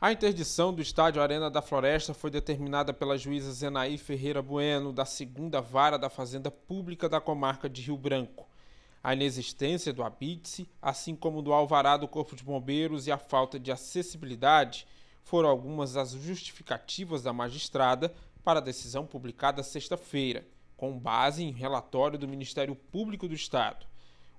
A interdição do estádio Arena da Floresta foi determinada pela juíza Zenaí Ferreira Bueno, da segunda vara da Fazenda Pública da comarca de Rio Branco. A inexistência do habite, assim como do alvará do Corpo de Bombeiros e a falta de acessibilidade, foram algumas das justificativas da magistrada para a decisão publicada sexta-feira, com base em relatório do Ministério Público do Estado.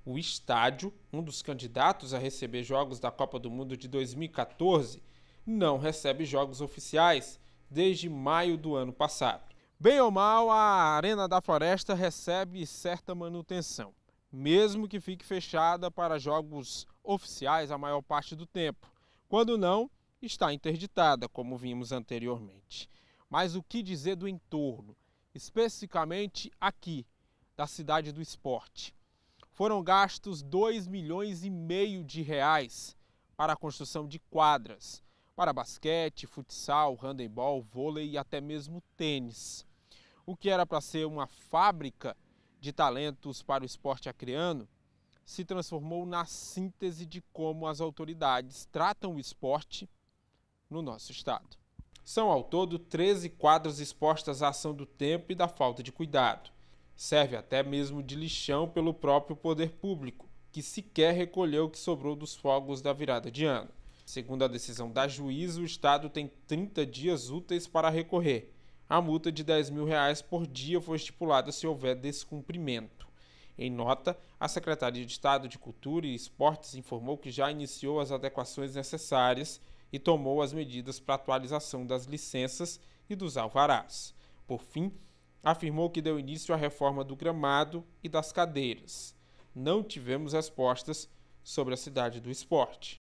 O estádio, um dos candidatos a receber jogos da Copa do Mundo de 2014, não recebe jogos oficiais desde maio do ano passado. Bem ou mal, a Arena da Floresta recebe certa manutenção, mesmo que fique fechada para jogos oficiais a maior parte do tempo. Quando não, está interditada, como vimos anteriormente. Mas o que dizer do entorno, especificamente aqui, da cidade do esporte? Foram gastos 2 milhões e meio de reais para a construção de quadras, para basquete, futsal, handebol, vôlei e até mesmo tênis. O que era para ser uma fábrica de talentos para o esporte acreano se transformou na síntese de como as autoridades tratam o esporte no nosso estado. São ao todo 13 quadras expostas à ação do tempo e da falta de cuidado. Serve até mesmo de lixão pelo próprio poder público, que sequer recolheu o que sobrou dos fogos da virada de ano. Segundo a decisão da juíza, o Estado tem 30 dias úteis para recorrer. A multa de 10 mil reais por dia foi estipulada se houver descumprimento. Em nota, a Secretaria de Estado de Cultura e Esportes informou que já iniciou as adequações necessárias e tomou as medidas para atualização das licenças e dos alvarás. Por fim, afirmou que deu início à reforma do gramado e das cadeiras. Não tivemos respostas sobre a cidade do esporte.